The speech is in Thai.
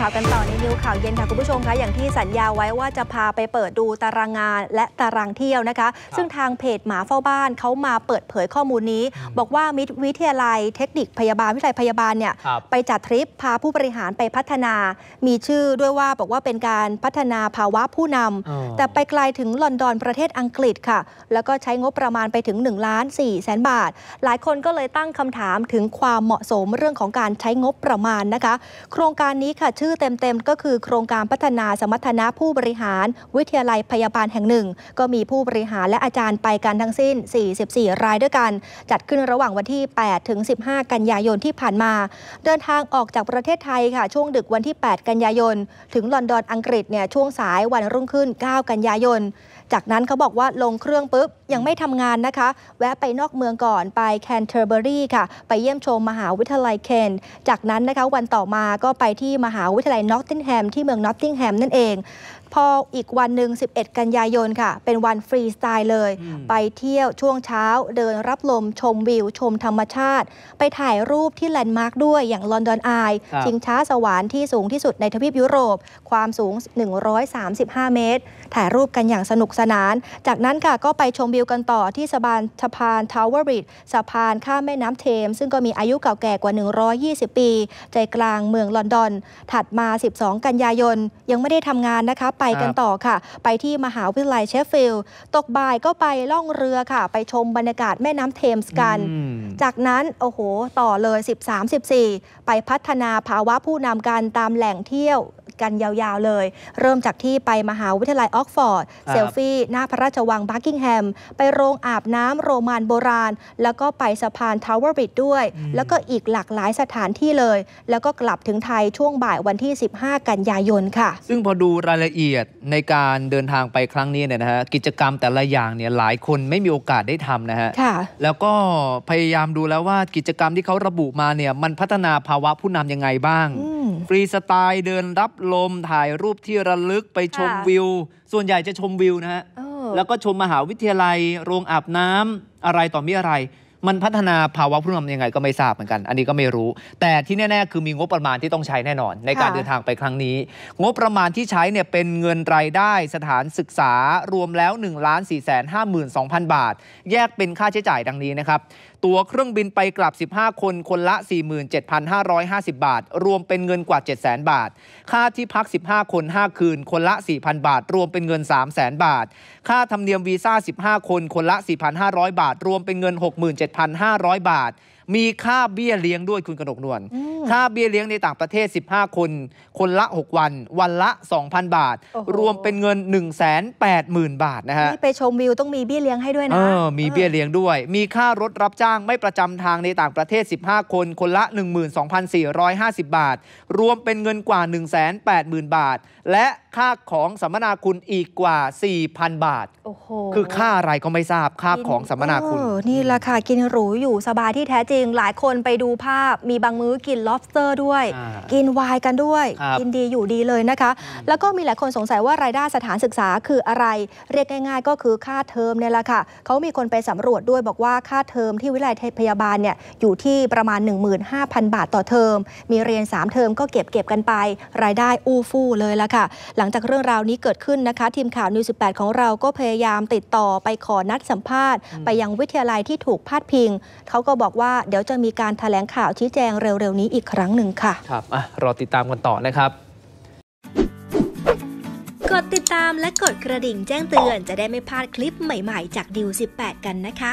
ข่าวกันต่อในนิวข่าวเย็นค่ะคุณผู้ชมคะอย่างที่สัญญาไว้ว่าจะพาไปเปิดดูตารางงานและตารางเที่ยวนะคะ ซึ่งทางเพจหมาเฝ้าบ้านเขามาเปิดเผยข้อมูลนี้ บอกว่ามิตรวิทยาลัย เทคนิคพยาบาลวิทยาลัยพยาบาลเนี่ยไปจัดทริปพาผู้บริหารไปพัฒนา มีชื่อด้วยว่าบอกว่าเป็นการพัฒนาภาวะผู้นำ แต่ไปไกลถึงลอนดอนประเทศอังกฤษค่ะแล้วก็ใช้งบประมาณไปถึง1ล้านสี่แสนบาท หลายคนก็เลยตั้งคำถามถึงความเหมาะสมเรื่องของการใช้งบประมาณนะคะ โครงการนี้ค่ะชื่อเต็มๆ ก็คือโครงการพัฒนาสมรรถนะผู้บริหาร วิทยาลัยพยาบาลแห่งหนึ่ง ก็มีผู้บริหารและอาจารย์ไปกันทั้งสิ้น 44 รายด้วยกัน จัดขึ้นระหว่างวันที่ 8 ถึง 15 กันยายนที่ผ่านมา เดินทางออกจากประเทศไทยค่ะ ช่วงดึกวันที่ 8 กันยายน ถึงลอนดอนอังกฤษเนี่ย ช่วงสายวันรุ่งขึ้น 9 กันยายนจากนั้นเขาบอกว่าลงเครื่องปุ๊บยังไม่ทำงานนะคะ แวะไปนอกเมืองก่อนไปแคนเทอร์เบอรีค่ะ ไปเยี่ยมชมมหาวิทยาลัยเคนจากนั้นนะคะวันต่อมาก็ไปที่มหาวิทยาลัยนอตติงแฮมที่เมืองนอตติงแฮมนั่นเองพออีกวันหนึ่ง 11 กันยายนค่ะ เป็นวันฟรีสไตล์เลย ไปเที่ยวช่วงเช้าเดินรับลมชมวิวชมธรรมชาติ ไปถ่ายรูปที่แลนด์มาร์คด้วยอย่างลอนดอนไอจิงช้าสวรรค์ที่สูงที่สุดในทวีปยุโรป ความสูง 135 เมตร ถ่ายรูปกันอย่างสนุกสนาน จากนั้นค่ะก็ไปชมวิวกันต่อที่สะพานสะพานทาวเวอร์บริดสะพานข้ามแม่น้ำเทม ซึ่งก็มีอายุเก่าแก่กว่า 120 ปี ใจกลางเมืองลอนดอน ถัดมา 12 กันยายนยังไม่ได้ทำงานนะคะไปกันต่อค่ะ ไปที่มหาวิทยาลัยเชฟฟิลด์ตกบ่ายก็ไปล่องเรือค่ะ ไปชมบรรยากาศแม่น้ำเทมส์กัน จากนั้น โอ้โหต่อเลย 13-14ไปพัฒนาภาวะผู้นำกันตามแหล่งเที่ยวกันยาวๆ เลย เริ่มจากที่ไปมหาวิทยาลัยออกฟอร์ด เซลฟี่หน้าพระราชวังบักกิงแฮม ไปโรงอาบน้ำโรมันโบราณ แล้วก็ไปสะพานทาวเวอร์บริดด้วย แล้วก็อีกหลากหลายสถานที่เลย แล้วก็กลับถึงไทยช่วงบ่ายวันที่ 15 กันยายนค่ะ ซึ่งพอดูรายละเอียดในการเดินทางไปครั้งนี้เนี่ยนะฮะกิจกรรมแต่ละอย่างเนี่ยหลายคนไม่มีโอกาสได้ทำนะฮะแล้วก็พยายามดูแล้วว่ากิจกรรมที่เขาระบุมาเนี่ยมันพัฒนาภาวะผู้นำยังไงบ้างฟรีสไตล์เดินรับลลมถ่ายรูปที่ระลึกไปชมวิว ส่วนใหญ่จะชมวิวนะฮะ แล้วก็ชมมหาวิทยาลัย โรงอาบน้ำอะไรต่อมีอะไร มันพัฒนาภาวะผู้นำยังไงก็ไม่ทราบเหมือนกันอันนี้ก็ไม่รู้ แต่ที่แน่ ๆ คือมีงบประมาณที่ต้องใช้แน่นอน ในการเดินทางไปครั้งนี้ งบประมาณที่ใช้เนี่ยเป็นเงินรายได้สถานศึกษารวมแล้ว1นึ่งล้านสี่แสนห้าหมื่นสองพันบาท แยกเป็นค่าใช้จ่ายดังนี้นะครับตั๋วเครื่องบินไปกลับ 15 คนคนละ 47,550 บาท รวมเป็นเงินกว่า 700,000บาท ค่าที่พัก15คน5 คืน คนละ4,000บาทรวมเป็นเงิน300,000 บาท ค่าธรรมเนียมวีซ่า15 คนคนละ 4,500 บาทรวมเป็นเงิน 67,500 บาทมีค่าเบี้ยเลี้ยงด้วยคุณกนกนวล ค่าเบี้ยเลี้ยงในต่างประเทศ 15 คน คนละ 6 วัน วันละ 2,000 บาท รวมเป็นเงิน1 8 0 0 0 0 บาทนะฮะไปชมวิวต้องมีเบี้ยเลี้ยงให้ด้วยนะมีเบี้ยเลี้ยงด้วย มีค่ารถรับจ้างไม่ประจำทางในต่างประเทศ 15 คน คนละ 12,450 บาท รวมเป็นเงินกว่า180,000 บาท และค่าของสัมมนาคุณอีกกว่า4,000 บาทคือค่าอะไรก็ไม่ทราบ ค่าของสัมมนาคุณนี่ราคากินหรูอยู่สบายที่แท้จริงจริงหลายคนไปดูภาพมีบางมื้อกิน lobster ด้วย กินไวน์กันด้วย กินดีอยู่ดีเลยนะคะ แล้วก็มีหลายคนสงสัยว่ารายได้สถานศึกษาคืออะไร เรียกง่าย ๆ ก็คือค่าเทอมเนี่ยแหละค่ะเขามีคนไปสำรวจด้วยบอกว่าค่าเทอมที่วิทยาลัยพยาบาลเนี่ยอยู่ที่ประมาณ 15,000บาทต่อเทอม มีเรียน 3 เทอมก็เก็บเก็บกันไปรายได้อู้ฟู่เลยละค่ะหลังจากเรื่องราวนี้เกิดขึ้นนะคะทีมข่าวนิวสิของเราก็พยายามติดต่อไปขอนัดสัมภาษณ์ไปยังวิทยาลัยที่ถูกพาดพิงเขาก็บอกว่าเดี๋ยวจะมีการถแถลงข่าวชี้แจงเร็ว ๆ นี้อีกครั้งหนึ่งค่ะ ครับ อ่ะ รอติดตามกันต่อนะครับ กดติดตามและกดกระดิ่งแจ้งเตือน จะได้ไม่พลาดคลิปใหม่ ๆ จากดิว18 กันนะคะ